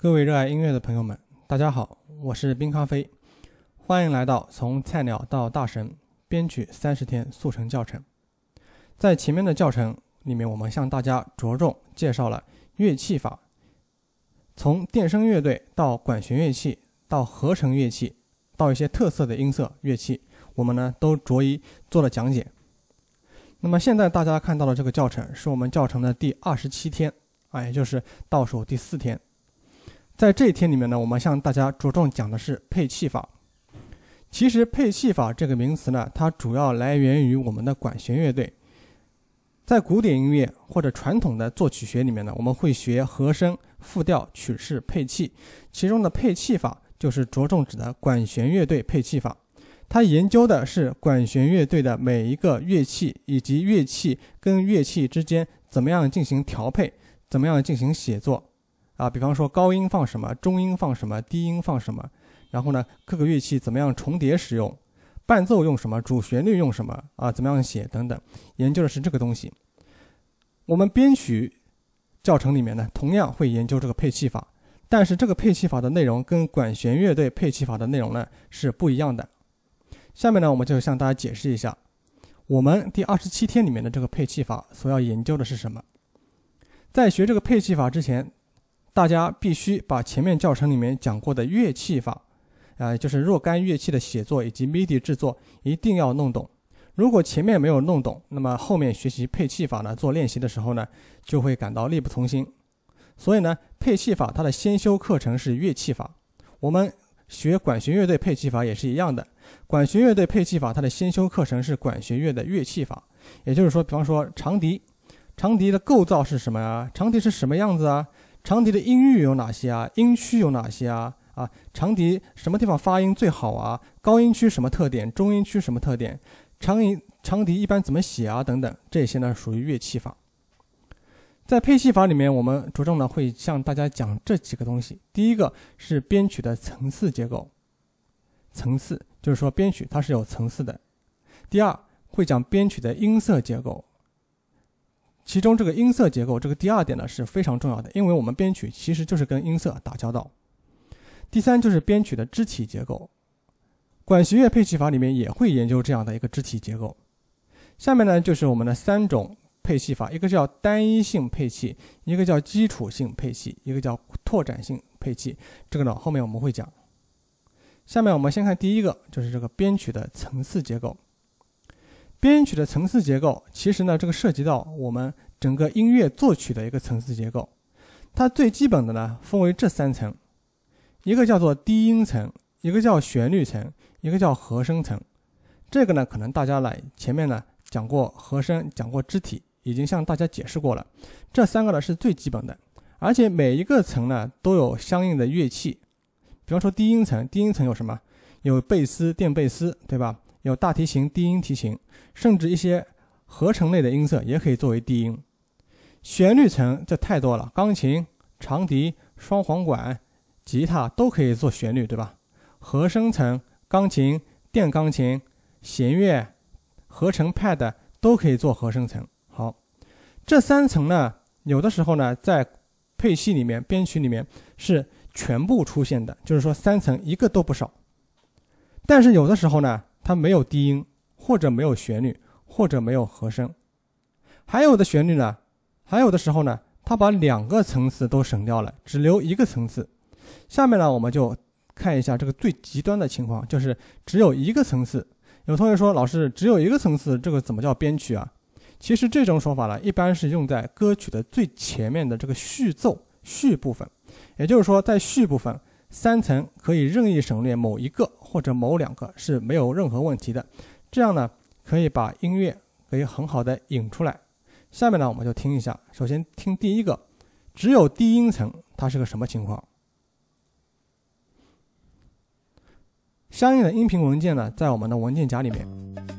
各位热爱音乐的朋友们，大家好，我是冰咖啡，欢迎来到从菜鸟到大神编曲三十天速成教程。在前面的教程里面，我们向大家着重介绍了乐器法，从电声乐队到管弦乐器，到合成乐器，到一些特色的音色乐器，我们呢都逐一做了讲解。那么现在大家看到的这个教程是我们教程的第二十七天啊，也就是倒数第四天。在这一天里面呢，我们向大家着重讲的是配器法。其实，配器法这个名词呢，它主要来源于我们的管弦乐队。在古典音乐或者传统的作曲学里面呢，我们会学和声、复调、曲式、配器，其中的配器法就是着重指的管弦乐队配器法。它研究的是管弦乐队的每一个乐器以及乐器跟乐器之间怎么样进行调配，怎么样进行写作。啊，比方说高音放什么，中音放什么，低音放什么，然后呢，各个乐器怎么样重叠使用，伴奏用什么，主旋律用什么啊，怎么样写等等，研究的是这个东西。我们编曲教程里面呢，同样会研究这个配器法，但是这个配器法的内容跟管弦乐队配器法的内容呢是不一样的。下面呢，我们就向大家解释一下，我们第二十七天里面的这个配器法所要研究的是什么。在学这个配器法之前。大家必须把前面教程里面讲过的乐器法，呃，就是若干乐器的写作以及 MIDI 制作，一定要弄懂。如果前面没有弄懂，那么后面学习配器法呢，做练习的时候呢，就会感到力不从心。所以呢，配器法它的先修课程是乐器法。我们学管弦乐队配器法也是一样的，管弦乐队配器法它的先修课程是管弦乐的乐器法。也就是说，比方说长笛，长笛的构造是什么呀？长笛是什么样子啊？长笛的音域有哪些啊？音区有哪些啊？啊，长笛什么地方发音最好啊？高音区什么特点？中音区什么特点？长音长笛一般怎么写啊？等等，这些呢属于乐器法。在配器法里面，我们着重呢会向大家讲这几个东西。第一个是编曲的层次结构，层次就是说编曲它是有层次的。第二，会讲编曲的音色结构。其中这个音色结构，这个第二点呢是非常重要的，因为我们编曲其实就是跟音色打交道。第三就是编曲的肢体结构，管弦乐配器法里面也会研究这样的一个肢体结构。下面呢就是我们的三种配器法，一个叫单一性配器，一个叫基础性配器，一个叫拓展性配器。这个呢后面我们会讲。下面我们先看第一个，就是这个编曲的层次结构。编曲的层次结构，其实呢，这个涉及到我们整个音乐作曲的一个层次结构。它最基本的呢，分为这三层：一个叫做低音层，一个叫旋律层，一个叫和声层。这个呢，可能大家来前面呢讲过和声，讲过肢体，已经向大家解释过了。这三个呢是最基本的，而且每一个层呢都有相应的乐器。比方说低音层，低音层有什么？有贝斯、电贝斯，对吧？有大提琴、低音提琴，甚至一些合成类的音色也可以作为低音旋律层，这太多了，钢琴、长笛、双簧管、吉他都可以做旋律，对吧？和声层，钢琴、电钢琴、弦乐、合成 pad 都可以做和声层。好，这三层呢，有的时候呢，在配器里面、编曲里面是全部出现的，就是说三层一个都不少。但是有的时候呢，它没有低音，或者没有旋律，或者没有和声，还有的旋律呢，还有的时候呢，它把两个层次都省掉了，只留一个层次。下面呢，我们就看一下这个最极端的情况，就是只有一个层次。有同学说，老师只有一个层次，这个怎么叫编曲啊？其实这种说法呢，一般是用在歌曲的最前面的这个序奏序部分，也就是说在序部分，三层可以任意省略某一个。或者某两个是没有任何问题的，这样呢可以把音乐可以很好的引出来。下面呢我们就听一下，首先听第一个，只有低音层，它是个什么情况？相应的音频文件呢在我们的文件夹里面。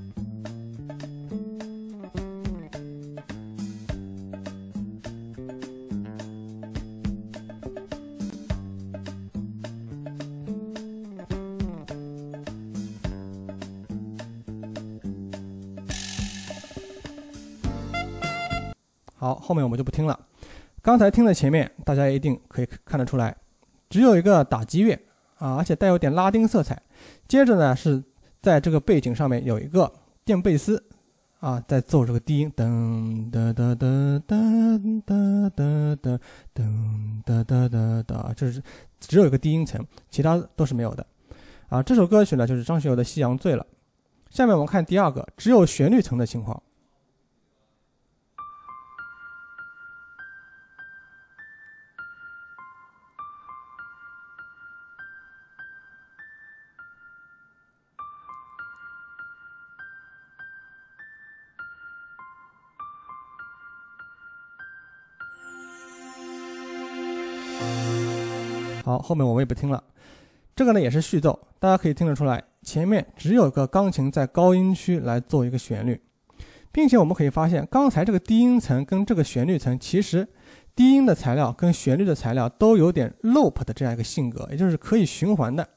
好，后面我们就不听了。刚才听的前面，大家一定可以看得出来，只有一个打击乐啊，而且带有点拉丁色彩。接着呢是在这个背景上面有一个电贝斯啊，在奏这个低音，噔噔噔噔噔噔噔噔噔噔噔噔，就是只有一个低音层，其他都是没有的啊。这首歌曲呢就是张学友的《夕阳醉了》。下面我们看第二个，只有旋律层的情况。好，后面我们也不听了。这个呢也是序奏，大家可以听得出来，前面只有个钢琴在高音区来做一个旋律，并且我们可以发现，刚才这个低音层跟这个旋律层，其实低音的材料跟旋律的材料都有点 loop 的这样一个性格，也就是可以循环的。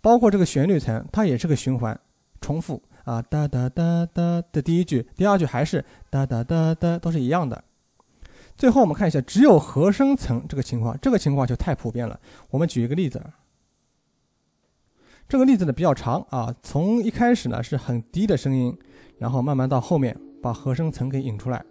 包括这个旋律层，它也是个循环重复啊，哒哒哒哒的第一句，第二句还是哒哒哒哒，都是一样的。最后我们看一下，只有和声层这个情况，这个情况就太普遍了。我们举一个例子，这个例子呢比较长啊，从一开始呢是很低的声音，然后慢慢到后面把和声层给引出来。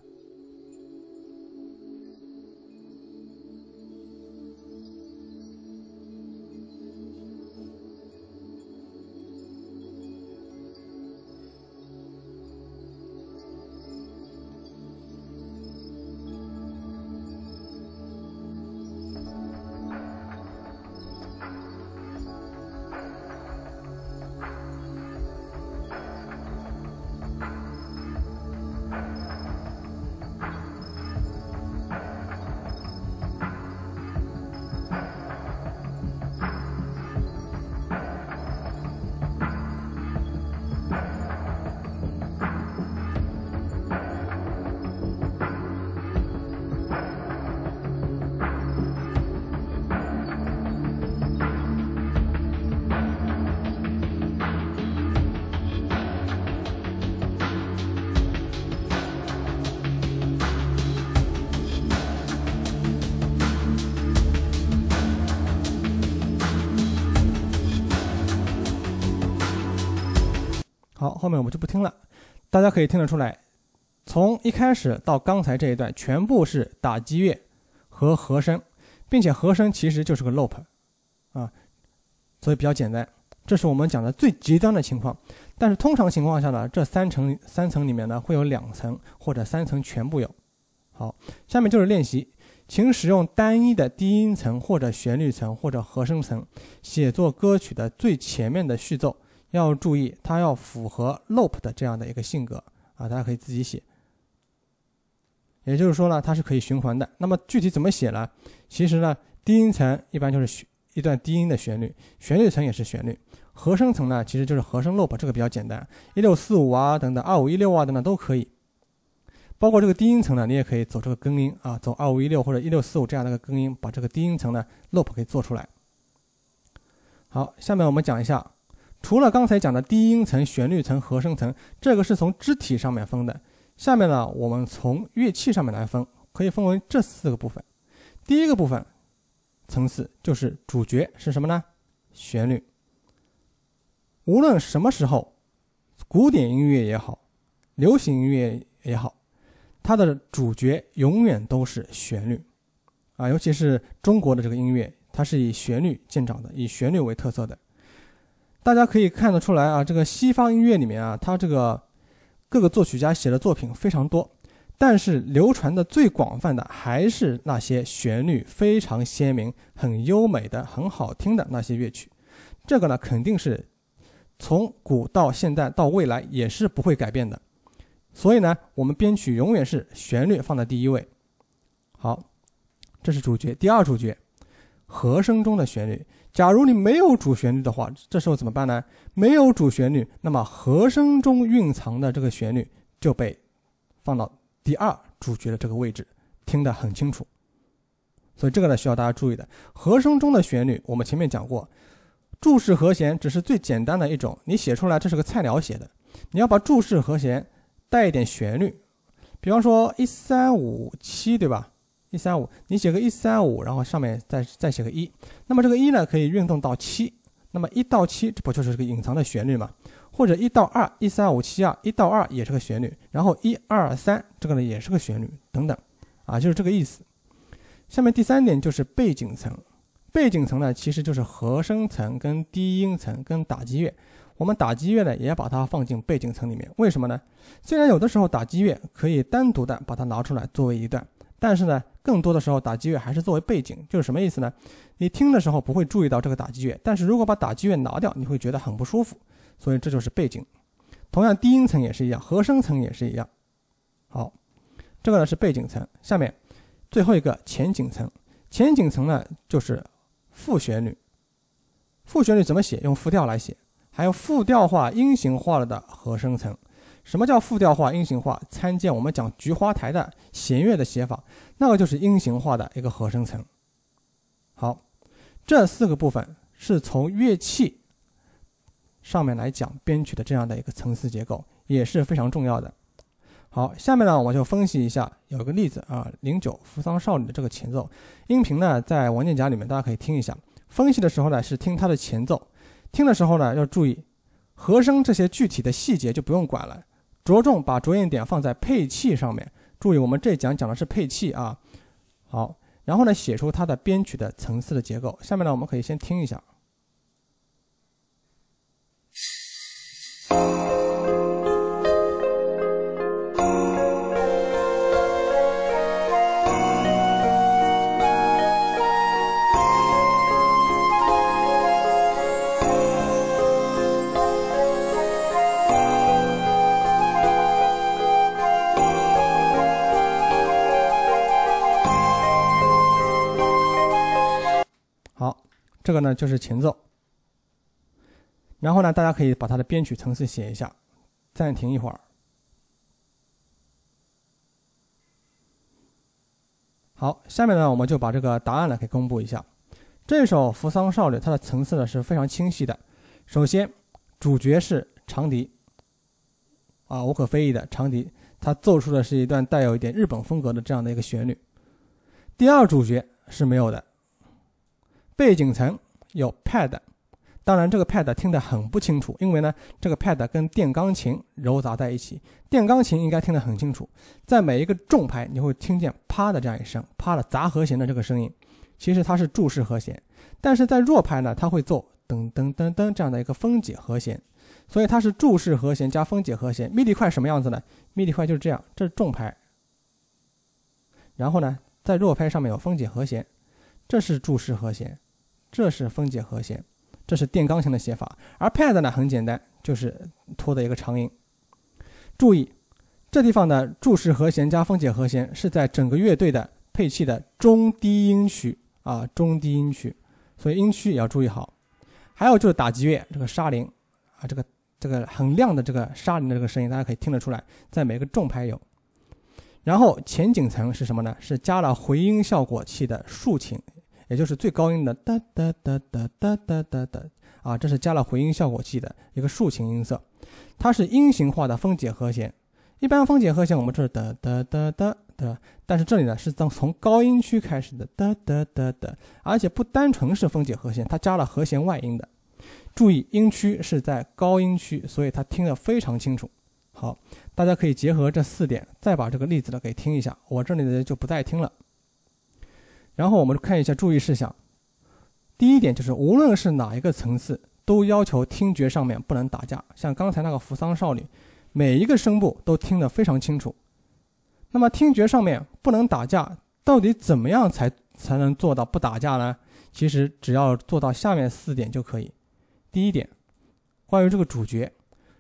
后面我们就不听了，大家可以听得出来，从一开始到刚才这一段全部是打击乐和和声，并且和声其实就是个 loop，啊，所以比较简单。这是我们讲的最极端的情况，但是通常情况下呢，这三层三层里面呢会有两层或者三层全部有。好，下面就是练习，请使用单一的低音层或者旋律层或者和声层，写作歌曲的最前面的序奏。要注意，它要符合 loop 的这样的一个性格啊！大家可以自己写，也就是说呢，它是可以循环的。那么具体怎么写呢？其实呢，低音层一般就是一段低音的旋律，旋律层也是旋律，和声层呢，其实就是和声 loop，这个比较简单，一六四五啊等等，二五一六啊等等都可以。包括这个低音层呢，你也可以走这个根音啊，走二五一六或者一六四五这样的一个根音，把这个低音层的 loop 可以做出来。好，下面我们讲一下。除了刚才讲的低音层、旋律层、和声层，这个是从肢体上面分的。下面呢，我们从乐器上面来分，可以分为这四个部分。第一个部分层次就是主角是什么呢？旋律。无论什么时候，古典音乐也好，流行音乐也好，它的主角永远都是旋律。啊，尤其是中国的这个音乐，它是以旋律见长的，以旋律为特色的。大家可以看得出来啊，这个西方音乐里面啊，它这个各个作曲家写的作品非常多，但是流传的最广泛的还是那些旋律非常鲜明、很优美的、很好听的那些乐曲。这个呢，肯定是从古到现在到未来也是不会改变的。所以呢，我们编曲永远是旋律放在第一位。好，这是主角，第二主角。和声中的旋律，假如你没有主旋律的话，这时候怎么办呢？没有主旋律，那么和声中蕴藏的这个旋律就被放到第二主角的这个位置，听得很清楚。所以这个呢，需要大家注意的和声中的旋律，我们前面讲过，注释和弦只是最简单的一种，你写出来这是个菜鸟写的，你要把注释和弦带一点旋律，比方说一三五七，对吧？一三五，你写个一三五，然后上面再再写个一，那么这个一呢可以运动到七，那么一到七这不就是个隐藏的旋律吗？或者一到二，一三五七二，一到二也是个旋律，然后一二三这个呢也是个旋律，等等啊，就是这个意思。下面第三点就是背景层，背景层呢其实就是和声层、跟低音层、跟打击乐。我们打击乐呢也要把它放进背景层里面，为什么呢？虽然有的时候打击乐可以单独的把它拿出来作为一段。但是呢，更多的时候打击乐还是作为背景，就是什么意思呢？你听的时候不会注意到这个打击乐，但是如果把打击乐拿掉，你会觉得很不舒服。所以这就是背景。同样，低音层也是一样，和声层也是一样。好，这个呢是背景层。下面最后一个前景层，前景层呢就是副旋律。副旋律怎么写？用复调来写，还有复调化、音型化了的和声层。什么叫复调化、音形化？参见我们讲《菊花台》的弦乐的写法，那个就是音形化的一个和声层。好，这四个部分是从乐器上面来讲编曲的这样的一个层次结构，也是非常重要的。好，下面呢我就分析一下，有个例子啊，《零九扶桑少女》的这个前奏音频呢在文件夹里面，大家可以听一下。分析的时候呢是听它的前奏，听的时候呢要注意和声这些具体的细节就不用管了。着重把着眼点放在配器上面，注意我们这讲讲的是配器啊。好，然后呢写出它的编曲的层次的结构。下面呢我们可以先听一下。这个呢就是前奏，然后呢，大家可以把它的编曲层次写一下，暂停一会儿。好，下面呢，我们就把这个答案呢给公布一下。这首《扶桑少女》它的层次呢是非常清晰的。首先，主角是长笛，啊，无可非议的长笛，它奏出的是一段带有一点日本风格的这样的一个旋律。第二主角是没有的，背景层。有 pad，当然这个 pad 听得很不清楚，因为呢，这个 pad 跟电钢琴揉杂在一起。电钢琴应该听得很清楚，在每一个重拍，你会听见啪的这样一声，啪的砸和弦的这个声音。其实它是注释和弦，但是在弱拍呢，它会奏噔噔噔噔这样的一个分解和弦，所以它是注释和弦加分解和弦。midi 块什么样子呢？m i d i 块就是这样，这是重拍，然后呢，在弱拍上面有分解和弦，这是注释和弦。这是分解和弦，这是电钢琴的写法。而 pad 呢，很简单，就是拖的一个长音。注意，这地方的柱式和弦加分解和弦是在整个乐队的配器的中低音区啊，中低音区，所以音区也要注意好。还有就是打击乐，这个沙铃啊，这个这个很亮的这个沙铃的这个声音，大家可以听得出来，在每个重拍有。然后前景层是什么呢？是加了回音效果器的竖琴。也就是最高音的哒哒哒哒哒哒哒哒啊，这是加了回音效果器的一个竖琴音色，它是音型化的分解和弦。一般分解和弦我们这哒哒哒哒哒，但是这里呢是从从高音区开始的哒哒哒哒，而且不单纯是分解和弦，它加了和弦外音的。注意音区是在高音区，所以它听得非常清楚。好，大家可以结合这四点再把这个例子呢给听一下，我这里呢就不再听了。然后我们看一下注意事项。第一点就是，无论是哪一个层次，都要求听觉上面不能打架。像刚才那个扶桑少女，每一个声部都听得非常清楚。那么听觉上面不能打架，到底怎么样才才能做到不打架呢？其实只要做到下面四点就可以。第一点，关于这个主角，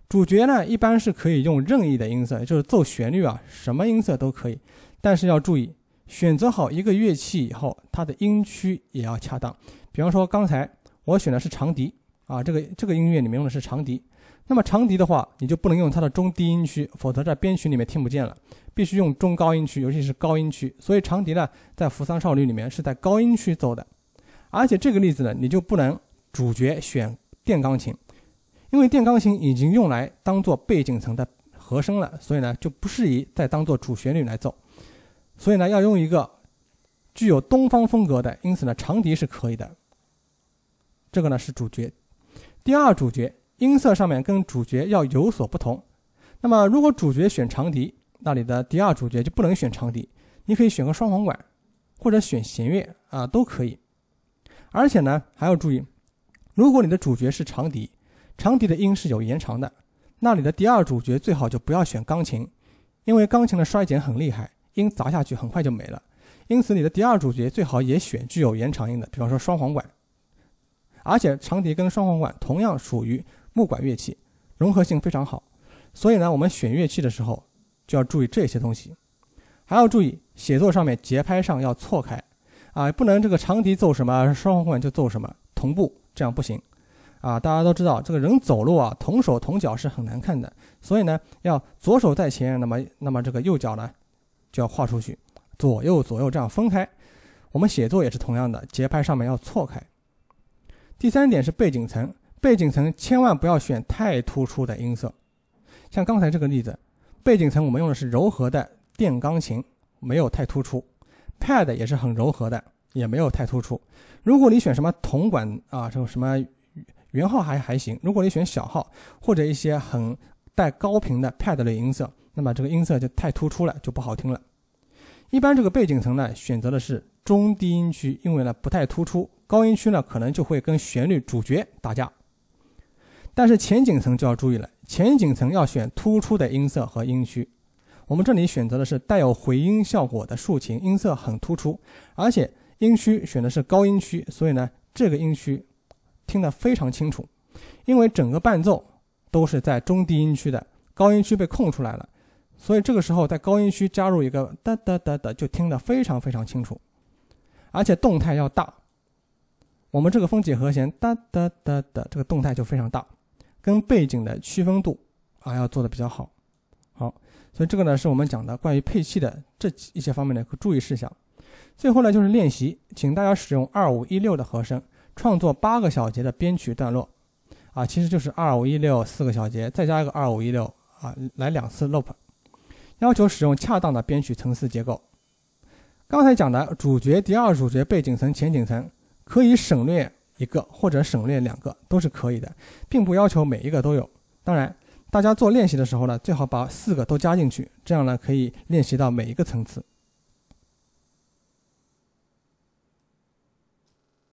主角呢一般是可以用任意的音色，就是奏旋律啊，什么音色都可以。但是要注意。选择好一个乐器以后，它的音区也要恰当。比方说，刚才我选的是长笛啊，这个这个音乐里面用的是长笛。那么长笛的话，你就不能用它的中低音区，否则在编曲里面听不见了，必须用中高音区，尤其是高音区。所以长笛呢，在《扶桑少女》里面是在高音区奏的。而且这个例子呢，你就不能主角选电钢琴，因为电钢琴已经用来当做背景层的和声了，所以呢就不适宜再当做主旋律来奏。所以呢，要用一个具有东方风格的，因此呢，长笛是可以的。这个呢是主角，第二主角音色上面跟主角要有所不同。那么，如果主角选长笛，那里的第二主角就不能选长笛，你可以选个双簧管，或者选弦乐啊，都可以。而且呢，还要注意，如果你的主角是长笛，长笛的音是有延长的，那你的第二主角最好就不要选钢琴，因为钢琴的衰减很厉害。音砸下去很快就没了，因此你的第二主角最好也选具有延长音的，比方说双簧管，而且长笛跟双簧管同样属于木管乐器，融合性非常好。所以呢，我们选乐器的时候就要注意这些东西，还要注意写作上面节拍上要错开，啊，不能这个长笛奏什么双簧管就奏什么同步，这样不行，啊，大家都知道这个人走路啊同手同脚是很难看的，所以呢要左手在前，那么那么这个右脚呢？就要画出去，左右左右这样分开。我们写作也是同样的，节拍上面要错开。第三点是背景层，背景层千万不要选太突出的音色。像刚才这个例子，背景层我们用的是柔和的电钢琴，没有太突出。PAD 也是很柔和的，也没有太突出。如果你选什么铜管啊，这种什么圆号还还行。如果你选小号或者一些很带高频的 PAD 的音色。那么这个音色就太突出了，就不好听了。一般这个背景层呢，选择的是中低音区，因为呢不太突出。高音区呢，可能就会跟旋律主角打架。但是前景层就要注意了，前景层要选突出的音色和音区。我们这里选择的是带有回音效果的竖琴，音色很突出，而且音区选的是高音区，所以呢这个音区听得非常清楚。因为整个伴奏都是在中低音区的，高音区被空出来了。所以这个时候，在高音区加入一个哒哒哒哒，就听得非常非常清楚，而且动态要大。我们这个分解和弦哒哒哒哒，这个动态就非常大，跟背景的区分度啊要做的比较好。好，所以这个呢是我们讲的关于配器的这一些方面的注意事项。最后呢就是练习，请大家使用二五一六的和声创作八个小节的编曲段落，啊，其实就是二五一六四个小节，再加一个二五一六啊，来两次 loop。要求使用恰当的编曲层次结构。刚才讲的主角、第二主角、背景层、前景层，可以省略一个或者省略两个都是可以的，并不要求每一个都有。当然，大家做练习的时候呢，最好把四个都加进去，这样呢可以练习到每一个层次。